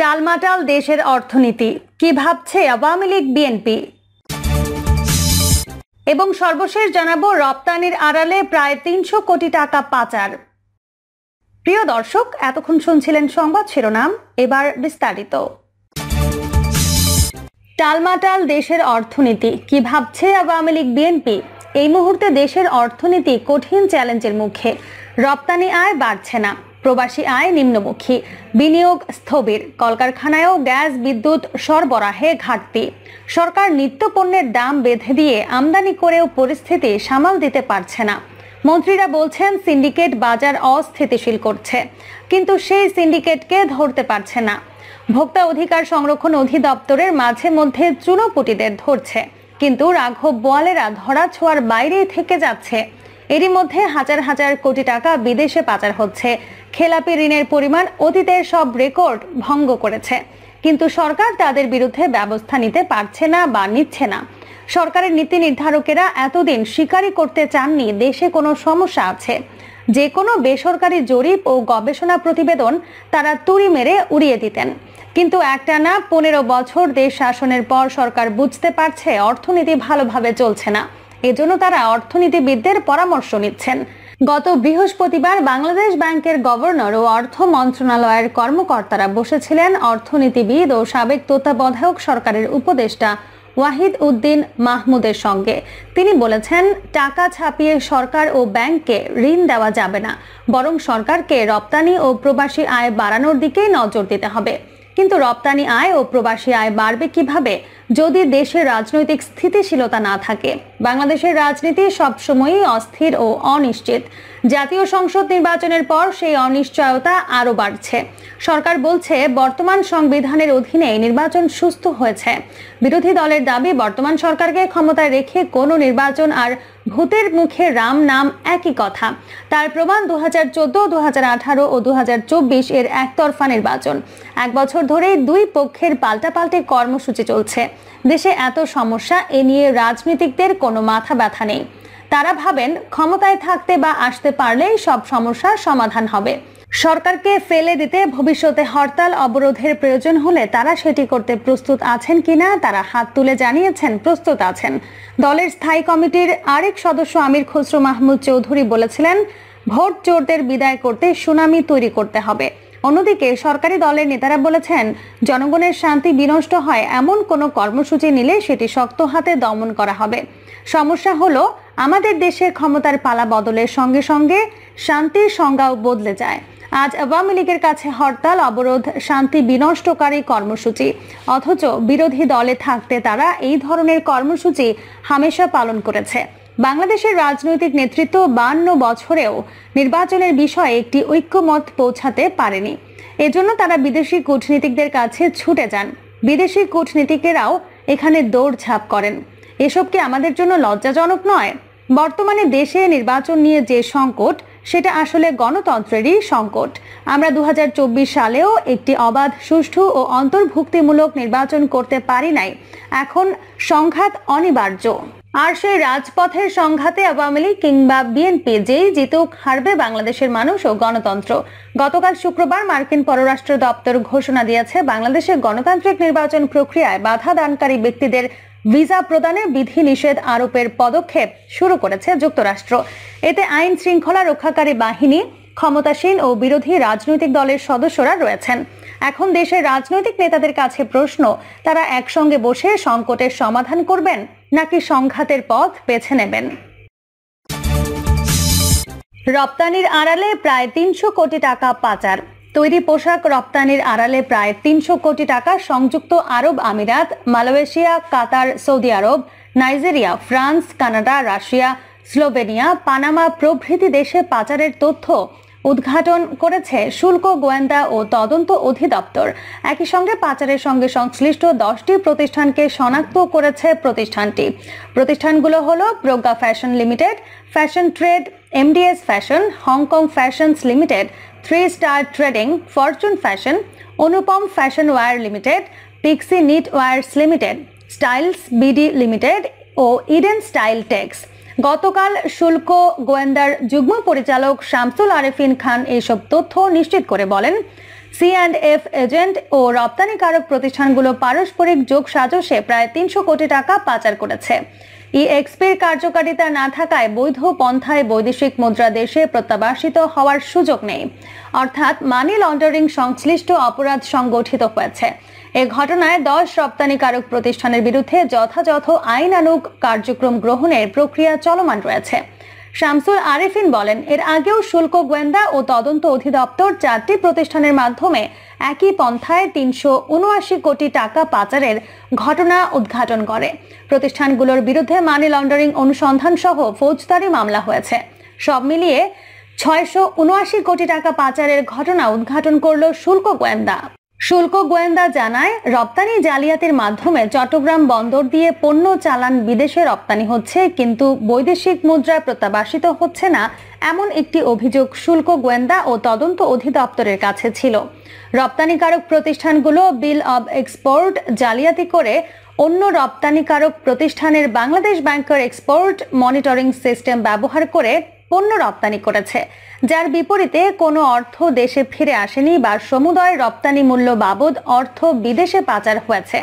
টালমাটাল দেশের অর্থনীতি কি ভাবছে আওয়ামী লীগ বিএনপি এবং সর্বশেষ জানাবো রপ্তানির আড়ালে প্রায় তিনশো কোটি টাকা পাচার প্রিয় দর্শক এতক্ষণ শুনছিলেন সংবাদ শিরোনাম এবার বিস্তারিত টালমাটাল দেশের অর্থনীতি কি ভাবছে আওয়ামী লীগ বিএনপি এই মুহূর্তে দেশের অর্থনীতি কঠিন চ্যালেঞ্জের মুখে রপ্তানি আয় বাড়ছে না প্রবাসী আয় নিম্নমুখী বিনিয়োগ স্থবির কলকারখানায়ও গ্যাস বিদ্যুৎ সরবরাহে ঘাটতি সরকার নিত্যপণ্যের দাম বেঁধে দিয়ে আমদানি করেও পরিস্থিতি সামাল দিতে পারছে না মন্ত্রীরা বলছেন সিন্ডিকেট বাজার অস্থিতিশীল করছে কিন্তু সেই সিন্ডিকেটকে ধরতে পারছে না ভোক্তা অধিকার সংরক্ষণ অধিদপ্তরের মাঝে মধ্যে চুনোপুটিদের ধরছে কিন্তু রাঘব বোয়ালেরা ধরা ছোঁয়ার বাইরেই থেকে যাচ্ছে এরই মধ্যে হাজার হাজার কোটি টাকা বিদেশে পাচার হচ্ছে খেলাপি ঋণের পরিমাণ অতীতের সব রেকর্ড ভঙ্গ করেছে কিন্তু সরকার তাদের বিরুদ্ধে ব্যবস্থা নিতে পারছে না বা নিচ্ছে না সরকারের নীতি নির্ধারকেরা এতদিন স্বীকারই করতে চাননি দেশে কোনো সমস্যা আছে যে কোনো বেসরকারি জরিপ ও গবেষণা প্রতিবেদন তারা তুড়ি মেরে উড়িয়ে দিতেন কিন্তু একটা না পনেরো বছর দেশ শাসনের পর সরকার বুঝতে পারছে অর্থনীতি ভালোভাবে চলছে না এজন্য তারা অর্থনীতিবিদদের পরামর্শ নিচ্ছেন গত বৃহস্পতিবার বাংলাদেশ ব্যাংকের গভর্নর ও অর্থ মন্ত্রণালয়ের কর্মকর্তারা বসেছিলেন অর্থনীতিবিদ ও সাবেক তত্ত্বাবধায়ক সরকারের উপদেষ্টা ওয়াহিদ উদ্দিন মাহমুদের সঙ্গে তিনি বলেছেন টাকা ছাপিয়ে সরকার ও ব্যাংককে ঋণ দেওয়া যাবে না বরং সরকারকে রপ্তানি ও প্রবাসী আয় বাড়ানোর দিকেই নজর দিতে হবে কিন্তু রপ্তানি আয় ও প্রবাসী আয় বাড়বে কিভাবে যদি দেশের রাজনৈতিক স্থিতিশীলতা না থাকে বাংলাদেশের রাজনীতি সবসময়ই অস্থির ও অনিশ্চিত জাতীয় সংসদ নির্বাচনের পর সেই অনিশ্চয়তা আরও বাড়ছে সরকার বলছে বর্তমান সংবিধানের অধীনে নির্বাচন সুস্থ হয়েছে বিরোধী দলের দাবি বর্তমান সরকারকে ক্ষমতায় রেখে কোনো নির্বাচন আর ভূতের মুখে রাম নাম একই কথা তার প্রমাণ দু হাজার চোদ্দ দু হাজার আঠারো ও দু হাজার চব্বিশ এর একতরফা নির্বাচন এক বছর ধরে দুই পক্ষের পাল্টাপাল্টি কর্মসূচি চলছে দেশে এত সমস্যা এ নিয়ে রাজনীতিকদের কোনো মাথা ব্যথা নেই তারা ভাবেন ক্ষমতায় থাকতে বা আসতে পারলেই সব সমস্যার সমাধান হবে সরকারকে ফেলে দিতে ভবিষ্যতে হরতাল অবরোধের প্রয়োজন হলে তারা সেটি করতে প্রস্তুত আছেন কিনা তারা হাত তুলে জানিয়েছেন প্রস্তুত আছেন দলের স্থায়ী কমিটির আরেক সদস্য আমির খসরু মাহমুদ চৌধুরী বলেছিলেন ভোট চোরদের বিদায় করতে সুনামি তৈরি করতে হবে অন্যদিকে সরকারি দলের নেতারা বলেছেন জনগণের শান্তি বিনষ্ট হয় এমন কোনো কর্মসূচি নিলে সেটি শক্ত হাতে দমন করা হবে সমস্যা হলো আমাদের দেশের ক্ষমতার পালা বদলের সঙ্গে সঙ্গে শান্তির সংজ্ঞাও বদলে যায় আজ আওয়ামী লীগের কাছে হরতাল অবরোধ শান্তি বিনষ্টকারী কর্মসূচি অথচ বিরোধী দলে থাকতে তারা এই ধরনের কর্মসূচি হামেশা পালন করেছে বাংলাদেশের রাজনৈতিক নেতৃত্ব বান্ন বছরেও নির্বাচনের বিষয়ে একটি ঐক্যমত পৌঁছাতে পারেনি এজন্য তারা বিদেশি কূটনীতিকদের কাছে ছুটে যান বিদেশি কূটনীতিকেরাও এখানে দৌড়ঝাঁপ করেন এসব কি আমাদের জন্য লজ্জাজনক নয় বর্তমানে দেশে নির্বাচন নিয়ে যে সংকট সেটা আসলে গণতন্ত্রেরই সংকট আমরা দু সালেও একটি অবাধ সুষ্ঠু ও অন্তর্ভুক্তিমূলক নির্বাচন করতে পারি নাই এখন সংঘাত অনিবার্য আর সেই রাজপথের সংঘাতে আওয়ামী লীগ কিংবা বিএনপি যেই জিতুক হারবে বাংলাদেশের মানুষ ও গণতন্ত্র গতকাল শুক্রবার মার্কিন পররাষ্ট্র দপ্তর ঘোষণা দিয়েছে বাংলাদেশের গণতান্ত্রিক নির্বাচন প্রক্রিয়ায় বাধা দানকারী ব্যক্তিদের ভিসা প্রদানে বিধিনিষেধ আরোপের পদক্ষেপ শুরু করেছে যুক্তরাষ্ট্র এতে আইন শৃঙ্খলা রক্ষাকারী বাহিনী ক্ষমতাসীন ও বিরোধী রাজনৈতিক দলের সদস্যরা রয়েছেন এখন দেশের রাজনৈতিক নেতাদের কাছে প্রশ্ন তারা একসঙ্গে বসে সংকটের সমাধান করবেন নাকি সংঘাতের পথ বেছে নেবেন রপ্তানির আড়ালে প্রায় তিনশো কোটি টাকা পাচার তৈরি পোশাক রপ্তানির আড়ালে প্রায় তিনশো কোটি টাকা সংযুক্ত আরব আমিরাত মালয়েশিয়া কাতার সৌদি আরব Nigeria France Canada Russia Slovenia Panama প্রভৃতি দেশে পাচারের তথ্য উদ্ঘাটন করেছে শুল্ক গোয়েন্দা ও তদন্ত অধিদপ্তর একই সঙ্গে পাচারের সঙ্গে সংশ্লিষ্ট দশটি প্রতিষ্ঠানকে শনাক্ত করেছে প্রতিষ্ঠানটি প্রতিষ্ঠানগুলো হলো Prajna fashion limited fashion trade MDS fashion Hong Kong fashions limited three star trading fortune fashion Anupam fashion wear limited pixie knit wears limited styles BD limited ও ইডেন স্টাইল টেক্স গতকাল শুল্ক গোয়েন্দার যুগ্ম পরিচালক শামসুল আরেফিন খান এইসব তথ্য নিশ্চিত করে বলেন সি অ্যান্ড এফ এজেন্ট ও রপ্তানিকারক প্রতিষ্ঠানগুলো পারস্পরিক যোগ সাজসে প্রায় তিনশো কোটি টাকা পাচার করেছে ইএক্সপির e কার্যকারিতা না থাকায় বৈধ পন্থায় বৈদেশিক মুদ্রা দেশে প্রত্যাবাসিত হওয়ার সুযোগ নেই অর্থাৎ মানি লন্ডারিং সংশ্লিষ্ট অপরাধ সংগঠিত হয়েছে এ ঘটনায় দশ রপ্তানিকারক প্রতিষ্ঠানের বিরুদ্ধে যথাযথ আইনানুগ কার্যক্রম গ্রহণের প্রক্রিয়া চলমান রয়েছে শামসুল আরিফিন বলেন এর আগেও শুল্ক গোয়েন্দা ও তদন্ত অধিদপ্তর চারটি প্রতিষ্ঠানের মাধ্যমে একই পন্থায় তিনশো উনআশি কোটি টাকা পাচারের ঘটনা উদ্ঘাটন করে প্রতিষ্ঠানগুলোর বিরুদ্ধে মানি লন্ডারিং অনুসন্ধান সহ ফৌজদারি মামলা হয়েছে সব মিলিয়ে ছয়শো উনআশি কোটি টাকা পাচারের ঘটনা উদ্ঘাটন করল শুল্ক গোয়েন্দা শুল্ক গোয়েন্দা জানায় রপ্তানি জালিয়াতির মাধ্যমে চট্টগ্রাম বন্দর দিয়ে পণ্য চালান বিদেশে রপ্তানি হচ্ছে কিন্তু বৈদেশিক মুদ্রা প্রত্যাবাসিত হচ্ছে না এমন একটি অভিযোগ শুল্ক গোয়েন্দা ও তদন্ত অধিদপ্তরের কাছে ছিল রপ্তানিকারক প্রতিষ্ঠানগুলো বিল অব এক্সপোর্ট জালিয়াতি করে অন্য রপ্তানিকারক প্রতিষ্ঠানের বাংলাদেশ ব্যাংকের এক্সপোর্ট মনিটরিং সিস্টেম ব্যবহার করে পণ্য রপ্তানি করেছে যার বিপরীতে কোনো অর্থ দেশে ফিরে আসেনি বা সমুদয় রপ্তানি মূল্য বাবদ অর্থ বিদেশে পাচার হয়েছে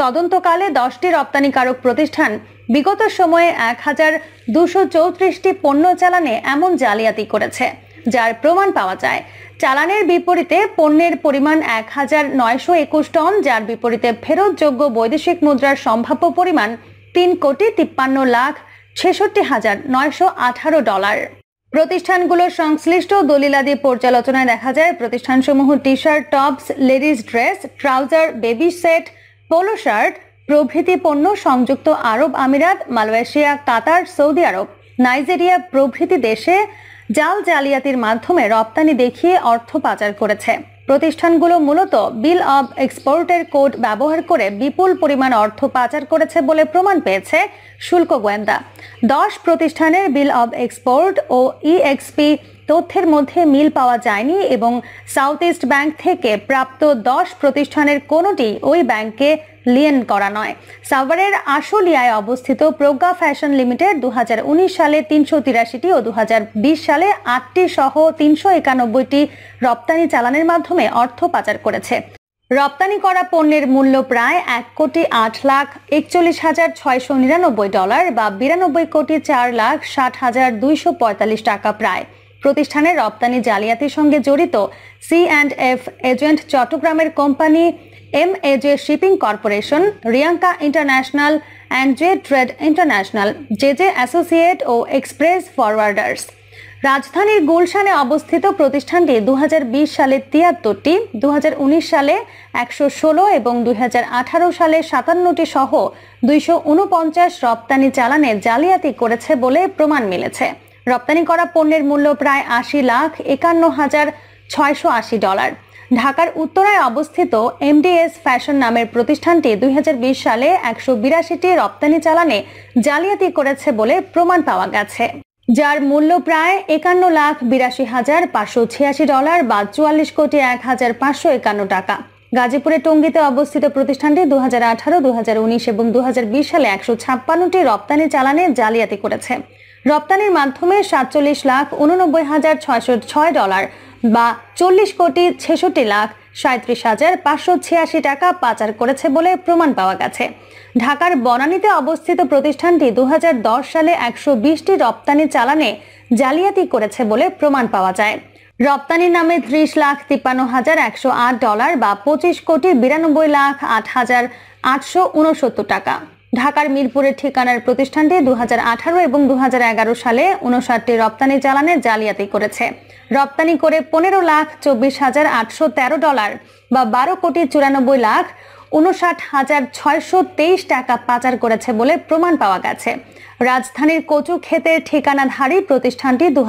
তদন্তকালে দশটি রপ্তানিকারক প্রতিষ্ঠান বিগত সময়ে এক হাজার দুশো চৌত্রিশটি পণ্য চালানে এমন জালিয়াতি করেছে যার প্রমাণ পাওয়া যায় চালানের বিপরীতে পণ্যের পরিমাণ এক হাজার নয়শো একুশ টন যার বিপরীতে ফেরতযোগ্য বৈদেশিক মুদ্রার সম্ভাব্য পরিমাণ তিন কোটি তিপ্পান্ন লাখ ছেষট্টি হাজার নয়শো আঠারো ডলার প্রতিষ্ঠানগুলোর সংশ্লিষ্ট দলিলাদি পর্যালোচনায় দেখা যায় প্রতিষ্ঠানসমূহ T shirt tops ladies dress trouser baby set polo shirt প্রভৃতি পণ্য সংযুক্ত আরব আমিরাত মালয়েশিয়া কাতার সৌদি আরব নাইজেরিয়া প্রভৃতি দেশে জাল জালিয়াতির মাধ্যমে রপ্তানি দেখিয়ে অর্থ পাচার করেছে প্রতিষ্ঠানগুলো মূলত বিল অব এক্সপোর্টের কোড ব্যবহার করে বিপুল পরিমাণ অর্থ পাচার করেছে বলে প্রমাণ পেয়েছে শুল্ক গোয়েন্দা দশ প্রতিষ্ঠানের বিল অব এক্সপোর্ট ও ইএক্সপি e তথ্যের মধ্যে মিল পাওয়া যায়নি এবং সাউথ ইস্ট ব্যাংক থেকে প্রাপ্ত দশ প্রতিষ্ঠানের কোনোটি ওই ব্যাংকে লিয়েন করা নয় সাভারের আশুলিয়ায় অবস্থিত প্রজ্ঞা ফ্যাশন লিমিটেড দু সালে তিনশো তিরাশিটি ও দু সালে আটটি সহ তিনশো একানব্বইটি রপ্তানি চালানের মাধ্যমে অর্থ পাচার করেছে রপ্তানি করা পণ্যের মূল্য প্রায় এক কোটি আট লাখ একচল্লিশ হাজার ছয়শো নিরানব্বই ডলার বা বিরানব্বই কোটি চার লাখ ষাট হাজার দুইশো পঁয়তাল্লিশ টাকা প্রায় প্রতিষ্ঠানের রপ্তানি জালিয়াতির সঙ্গে জড়িত সি অ্যান্ড এফ এজেন্ট চট্টগ্রামের company M AJ shipping corporation Riyanka international and J trade international J J associate ও এক্সপ্রেস ফরওয়ার্ডার্স রাজধানীর গুলশানে অবস্থিত প্রতিষ্ঠানটি দু সালে তিয়াত্তরটি দু সালে একশো এবং দুই সালে সাতান্নটি সহ দুইশো রপ্তানি চালানে জালিয়াতি করেছে বলে প্রমাণ মিলেছে রপ্তানি করা পণ্যের মূল্য প্রায় আশি লাখ একান্ন হাজার ছয়শো আশি ডলার ঢাকার উত্তরায় অবস্থিত এমডিএস ফ্যাশন নামের প্রতিষ্ঠানটি দুই সালে একশো বিরাশিটি রপ্তানি চালানে জালিয়াতি করেছে বলে প্রমাণ পাওয়া গেছে যার মূল্য প্রায় একান্ন লাখ বিরাশি হাজার পাঁচশো ছিয়াশি ডলার বা চুয়াল্লিশ কোটি এক হাজার পাঁচশো একান্ন টাকা গাজীপুরে টঙ্গিতে অবস্থিত প্রতিষ্ঠানটি দু হাজার আঠারো দু হাজার উনিশ এবং দু সালে একশো ছাপ্পান্নটি রপ্তানি চালানে জালিয়াতি করেছে রপ্তানির মাধ্যমে সাতচল্লিশ লাখ উননব্বই হাজার ছয়শো ছয় ডলার বা চল্লিশ কোটি ছেষট্টি লাখ সাঁত্রিশ হাজার পাঁচশো ছিয়াশি টাকা পাচার করেছে বলে প্রমাণ পাওয়া গেছে ঢাকার বনানীতে অবস্থিত প্রতিষ্ঠানটি দু সালে একশো বিশটি রপ্তানি চালানে জালিয়াতি করেছে বলে প্রমাণ পাওয়া যায় রপ্তানির নামে ত্রিশ লাখ তিপ্পান্ন হাজার একশো আট ডলার বা পঁচিশ কোটি বিরানব্বই লাখ আট হাজার আটশো উনসত্তর টাকা ঢাকার মিরপুরের ঠিকানার প্রতিষ্ঠানটি দু এবং দু সালে উনষাটটি রপ্তানি চালানে জালিয়াতি করেছে রপ্তানি করে পনেরো লাখ চব্বিশ হাজার আটশো তেরো ডলার বা বারো কোটি চুরানব্বই লাখ উনষাট হাজার ছয়শো তেইশ টাকা পাচার করেছে বলে প্রমাণ পাওয়া গেছে রাজধানীর কচু ক্ষেতের ঠিকানাধারী প্রতিষ্ঠানটি দু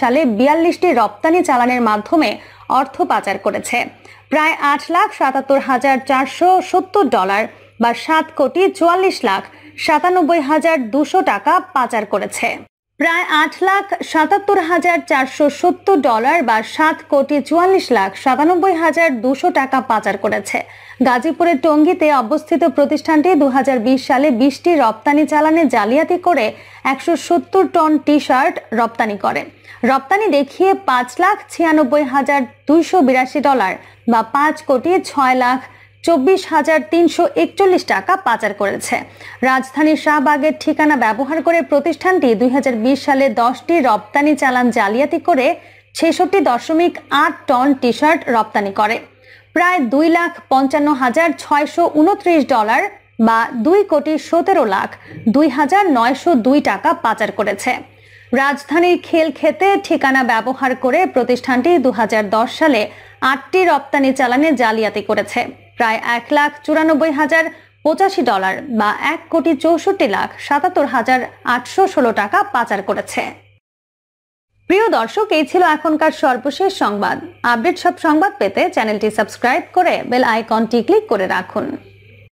সালে বিয়াল্লিশটি রপ্তানি চালানের মাধ্যমে অর্থ পাচার করেছে প্রায় আট লাখ সাতাত্তর হাজার চারশো সত্তর ডলার বা সাত কোটি চুয়াল্লিশ লাখ সাতানব্বই হাজার দুশো টাকা পাচার করেছে প্রায় আট লাখ সাতাত্তর হাজার চারশো সত্তর ডলার বা সাত কোটি চুয়াল্লিশ লাখ সাতানব্বই হাজার দুশো টাকা পাচার করেছে গাজীপুরের টঙ্গিতে অবস্থিত প্রতিষ্ঠানটি দু সালে বিশটি রপ্তানি চালানে জালিয়াতি করে একশো সত্তর টন টি শার্ট রপ্তানি করে রপ্তানি দেখিয়ে পাঁচ লাখ ছিয়ানব্বই হাজার দুইশো বিরাশি ডলার বা পাঁচ কোটি ছয় লাখ চব্বিশ হাজার তিনশো একচল্লিশ টাকা পাচার করেছে রাজধানীর শাহবাগের ঠিকানা ব্যবহার করে প্রতিষ্ঠানটি দুই সালে দশটি রপ্তানি চালান জালিয়াতি করে ছেষট্টি দশমিক আট টন টি শার্ট রপ্তানি করে প্রায় দুই লাখ পঞ্চান্ন হাজার ছয়শো উনত্রিশ ডলার বা দুই কোটি সতেরো লাখ দুই হাজার নয়শো দুই টাকা পাচার করেছে রাজধানীর খেল খেতে ঠিকানা ব্যবহার করে প্রতিষ্ঠানটি দু সালে আটটি রপ্তানি চালানে জালিয়াতি করেছে প্রায় এক লাখ চুরানব্বই হাজার পঁচাশি ডলার বা এক কোটি চৌষট্টি লাখ সাতাত্তর হাজার আটশো ষোলো টাকা পাচার করেছে প্রিয় দর্শক এই ছিল এখনকার সর্বশেষ সংবাদ আপডেট সব সংবাদ পেতে চ্যানেলটি সাবস্ক্রাইব করে বেল আইকনটি ক্লিক করে রাখুন